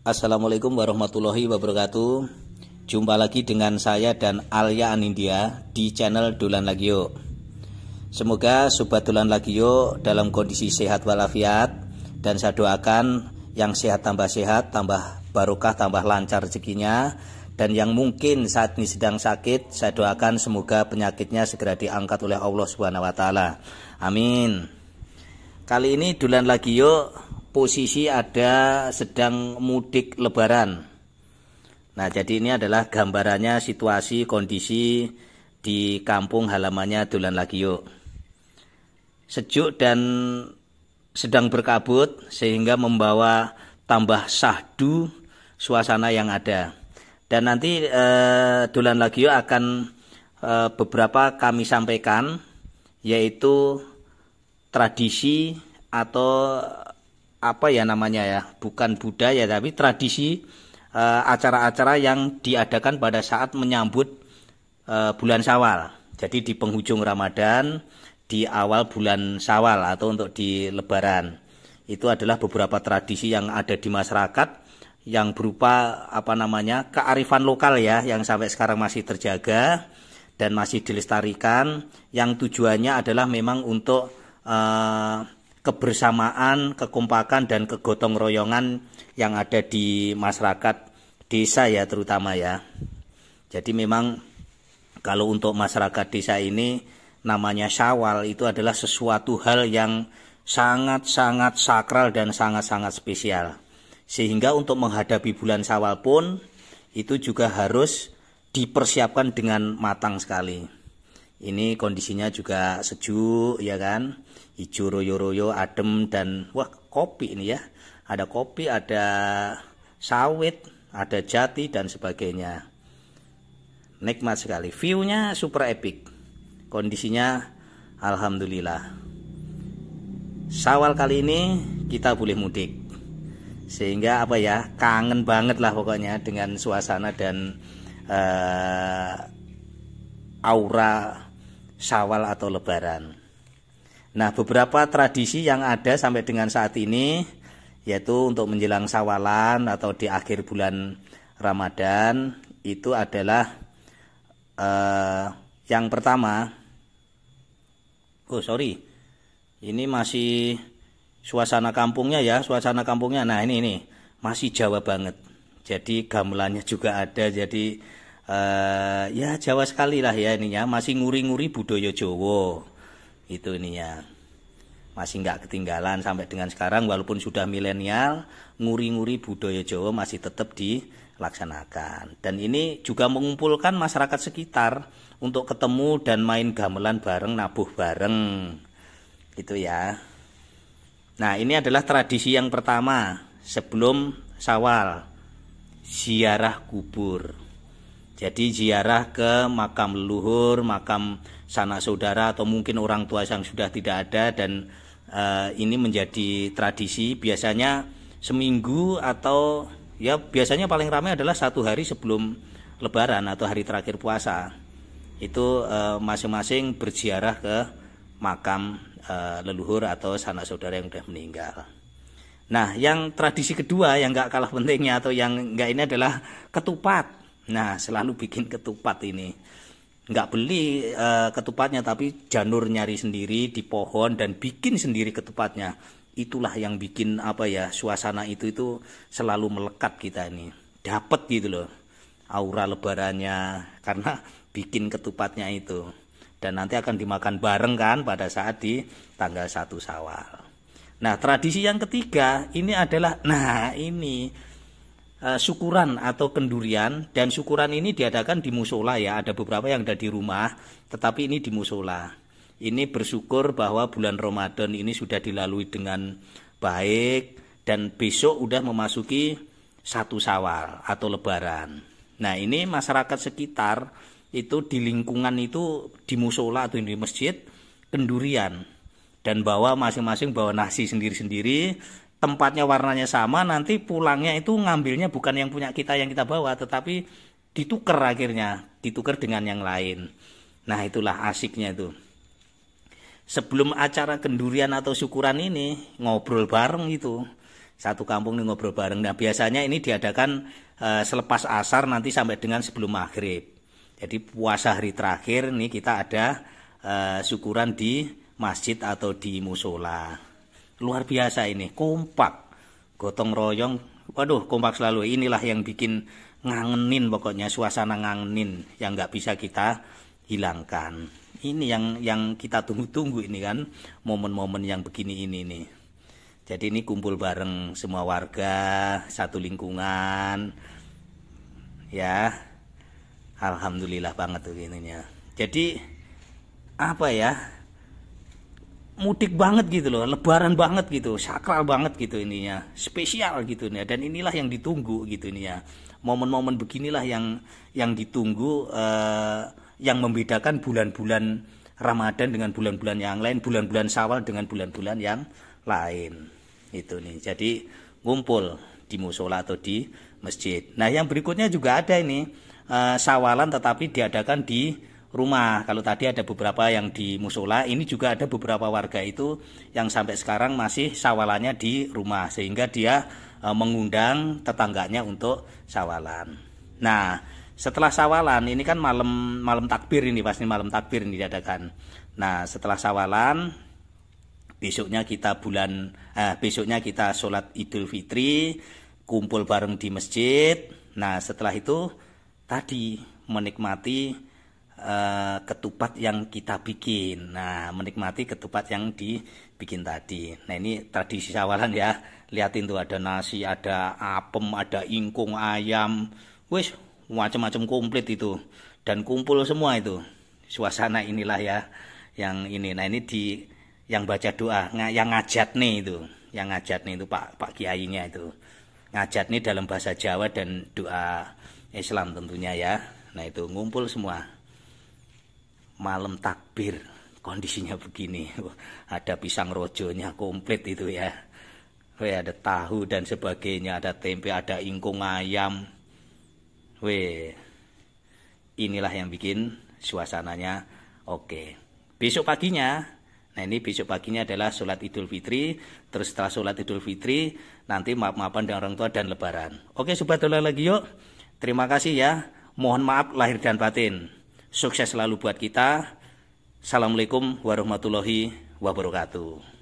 Assalamualaikum warahmatullahi wabarakatuh Jumpa lagi dengan saya dan Alia Anindia di channel Dulan Lagio Semoga Sobat Dulan Lagio dalam kondisi sehat walafiat Dan saya doakan yang sehat tambah sehat, tambah barokah, tambah lancar rezekinya dan yang mungkin saat ini sedang sakit, saya doakan semoga penyakitnya segera diangkat oleh Allah SWT Amin. Kali ini dulan Lagio posisi ada sedang mudik lebaran. Nah, jadi ini adalah gambarannya situasi kondisi di kampung halamannya Dulan Lagio. Sejuk dan sedang berkabut sehingga membawa tambah sahdu suasana yang ada. Dan nanti eh, Dulan Lagio akan eh, beberapa kami sampaikan yaitu tradisi atau apa ya namanya ya bukan budaya tapi tradisi eh, acara-acara uh, yang diadakan pada saat menyambut uh, bulan Syawal. Jadi di penghujung Ramadan, di awal bulan Syawal atau untuk di Lebaran. Itu adalah beberapa tradisi yang ada di masyarakat yang berupa apa namanya kearifan lokal ya yang sampai sekarang masih terjaga dan masih dilestarikan yang tujuannya adalah memang untuk uh, kebersamaan, kekompakan dan kegotong royongan yang ada di masyarakat desa ya terutama ya. Jadi memang kalau untuk masyarakat desa ini namanya Syawal itu adalah sesuatu hal yang sangat-sangat sakral dan sangat-sangat spesial. Sehingga untuk menghadapi bulan Syawal pun itu juga harus dipersiapkan dengan matang sekali ini kondisinya juga sejuk ya kan hijau royo-royo adem dan wah kopi ini ya ada kopi ada sawit ada jati dan sebagainya nikmat sekali viewnya super epic kondisinya Alhamdulillah sawal kali ini kita boleh mudik sehingga apa ya kangen banget lah pokoknya dengan suasana dan uh, aura Syawal atau Lebaran. Nah, beberapa tradisi yang ada sampai dengan saat ini yaitu untuk menjelang Sawalan atau di akhir bulan Ramadan itu adalah eh, yang pertama. Oh, sorry. Ini masih suasana kampungnya ya, suasana kampungnya. Nah, ini ini masih Jawa banget. Jadi gamelannya juga ada. Jadi uh, ya Jawa sekali lah ya ininya masih nguri-nguri budaya Jawa itu ininya masih nggak ketinggalan sampai dengan sekarang walaupun sudah milenial nguri-nguri budaya Jawa masih tetap dilaksanakan dan ini juga mengumpulkan masyarakat sekitar untuk ketemu dan main gamelan bareng nabuh bareng gitu ya nah ini adalah tradisi yang pertama sebelum sawal ziarah kubur jadi ziarah ke makam leluhur, makam sanak saudara atau mungkin orang tua yang sudah tidak ada dan uh, ini menjadi tradisi biasanya seminggu atau ya biasanya paling ramai adalah satu hari sebelum lebaran atau hari terakhir puasa. Itu eh, masing-masing uh, berziarah ke makam uh, leluhur atau sanak saudara yang sudah meninggal. Nah, yang tradisi kedua yang nggak kalah pentingnya atau yang nggak ini adalah ketupat Nah, selalu bikin ketupat ini. Nggak beli uh, ketupatnya, tapi janur nyari sendiri di pohon dan bikin sendiri ketupatnya. Itulah yang bikin apa ya suasana itu itu selalu melekat kita ini. Dapat gitu loh aura lebarannya karena bikin ketupatnya itu dan nanti akan dimakan bareng kan pada saat di tanggal 1 Sawal. Nah, tradisi yang ketiga ini adalah nah ini Eh, syukuran atau kendurian dan syukuran ini diadakan di musola ya ada beberapa yang ada di rumah tetapi ini di musola ini bersyukur bahwa bulan Ramadan ini sudah dilalui dengan baik dan besok udah memasuki satu sawal atau lebaran nah ini masyarakat sekitar itu di lingkungan itu di musola atau di masjid kendurian dan bawa masing-masing bawa nasi sendiri-sendiri tempatnya warnanya sama nanti pulangnya itu ngambilnya bukan yang punya kita yang kita bawa tetapi ditukar akhirnya ditukar dengan yang lain nah itulah asiknya itu sebelum acara kendurian atau syukuran ini ngobrol bareng itu, satu kampung nih ngobrol bareng nah biasanya ini diadakan e, selepas asar nanti sampai dengan sebelum maghrib jadi puasa hari terakhir nih kita ada e, syukuran di masjid atau di musola luar biasa ini kompak gotong royong waduh kompak selalu inilah yang bikin ngangenin pokoknya suasana ngangenin yang nggak bisa kita hilangkan ini yang yang kita tunggu-tunggu ini kan momen-momen yang begini ini nih jadi ini kumpul bareng semua warga satu lingkungan ya alhamdulillah banget tuh ininya jadi apa ya mudik banget gitu loh, lebaran banget gitu, sakral banget gitu ininya, spesial gitu nih. Dan inilah yang ditunggu gitu nih ya. Momen-momen beginilah yang yang ditunggu uh, yang membedakan bulan-bulan Ramadan dengan bulan-bulan yang lain, bulan-bulan Sawal dengan bulan-bulan yang lain. Itu nih. Jadi ngumpul di musola atau di masjid. Nah, yang berikutnya juga ada ini uh, Syawalan tetapi diadakan di rumah. Kalau tadi ada beberapa yang di musola, ini juga ada beberapa warga itu yang sampai sekarang masih sawalannya di rumah sehingga dia e, mengundang tetangganya untuk sawalan. Nah, setelah sawalan ini kan malam malam takbir ini pasti malam takbir ini diadakan. Nah, setelah sawalan besoknya kita bulan eh, besoknya kita sholat Idul Fitri kumpul bareng di masjid. Nah, setelah itu tadi menikmati Eh, ketupat yang kita bikin. Nah, menikmati ketupat yang dibikin tadi. Nah, ini tradisi sawalan ya. Lihatin tuh ada nasi, ada apem, ada ingkung ayam. Wis, macam-macam komplit itu. Dan kumpul semua itu. Suasana inilah ya yang ini. Nah, ini di yang baca doa, yang ngajat nih itu. Yang ngajat nih itu Pak Pak Kiainya itu. Ngajat nih dalam bahasa Jawa dan doa Islam tentunya ya. Nah, itu ngumpul semua malam takbir kondisinya begini ada pisang rojonya komplit itu ya Weh, ada tahu dan sebagainya ada tempe ada ingkung ayam Weh, inilah yang bikin suasananya oke besok paginya nah ini besok paginya adalah sholat idul fitri terus setelah sholat idul fitri nanti maaf-maafan dengan orang tua dan lebaran oke sobat lagi yuk terima kasih ya mohon maaf lahir dan batin Sukses selalu buat kita. Assalamualaikum warahmatullahi wabarakatuh.